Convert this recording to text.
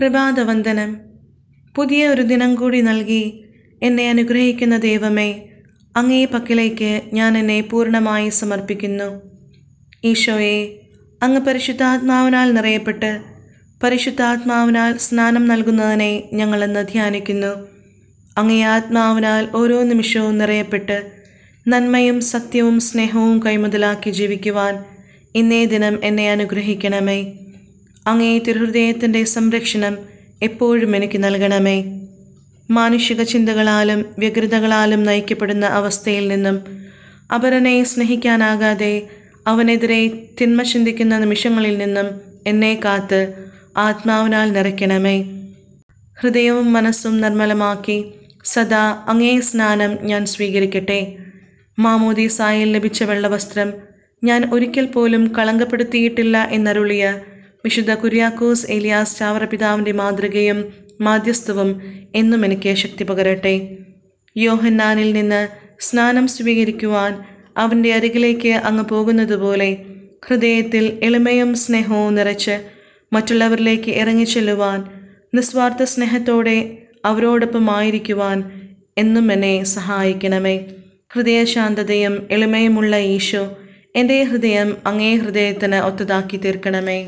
പ്രഭാതവന്ദനം പുതിയ ഒരു ദിനം കൂടി നൽകി എന്നെ അനുഗ്രഹിക്കുന്ന ദൈവമേ അങ്ങേ പക്കിലേക്ക് ഞാൻ എന്നെ പൂർണ്ണമായി സമർപ്പിക്കുന്നു ഈശോയെ അങ്ങ് പരിശുദ്ധാത്മാവിനാൽ നിറയപ്പെട്ട് പരിശുദ്ധാത്മാവിനാൽ സ്നാനം നൽകുന്നതിനെ ഞങ്ങളെന്ന് ധ്യാനിക്കുന്നു അങ്ങേ ആത്മാവിനാൽ ഓരോ നിമിഷവും നിറയപ്പെട്ട് നന്മയും സത്യവും സ്നേഹവും കൈമുതലാക്കി ജീവിക്കുവാൻ ഇന്നേ ദിനം എന്നെ അനുഗ്രഹിക്കണമേ അങ്ങേ തിരുഹൃദയത്തിൻ്റെ സംരക്ഷണം എപ്പോഴും എനിക്ക് നൽകണമേ മാനുഷിക ചിന്തകളാലും വ്യഗ്രതകളാലും നയിക്കപ്പെടുന്ന അവസ്ഥയിൽ നിന്നും അപരനെ സ്നേഹിക്കാനാകാതെ അവനെതിരെ തിന്മ ചിന്തിക്കുന്ന നിമിഷങ്ങളിൽ നിന്നും എന്നെ കാത്ത് ആത്മാവിനാൽ നിറയ്ക്കണമേ ഹൃദയവും മനസ്സും നിർമ്മലമാക്കി സദാ അങ്ങേ സ്നാനം ഞാൻ സ്വീകരിക്കട്ടെ മാമോദീസായിൽ ലഭിച്ച വെള്ളവസ്ത്രം ഞാൻ ഒരിക്കൽ പോലും കളങ്കപ്പെടുത്തിയിട്ടില്ല എന്നരുളിയ വിശുദ്ധ കുര്യാക്കോസ് ഏലിയാസ് ചാവറ പിതാവിൻ്റെ മാതൃകയും മാധ്യസ്ഥവും എന്നും എനിക്ക് ശക്തി പകരട്ടെ യോഹന്നാനിൽ നിന്ന് സ്നാനം സ്വീകരിക്കുവാൻ അവൻ്റെ അരികിലേക്ക് അങ്ങ് പോകുന്നതുപോലെ ഹൃദയത്തിൽ എളിമയും സ്നേഹവും നിറച്ച് മറ്റുള്ളവരിലേക്ക് ഇറങ്ങിച്ചെല്ലുവാൻ നിസ്വാർത്ഥ സ്നേഹത്തോടെ അവരോടൊപ്പമായിരിക്കുവാൻ എന്നും എന്നെ സഹായിക്കണമേ ഹൃദയശാന്തതയും എളിമയുമുള്ള ഈശോ എൻ്റെ ഹൃദയം അങ്ങേ ഹൃദയത്തിന് ഒത്തതാക്കി തീർക്കണമേ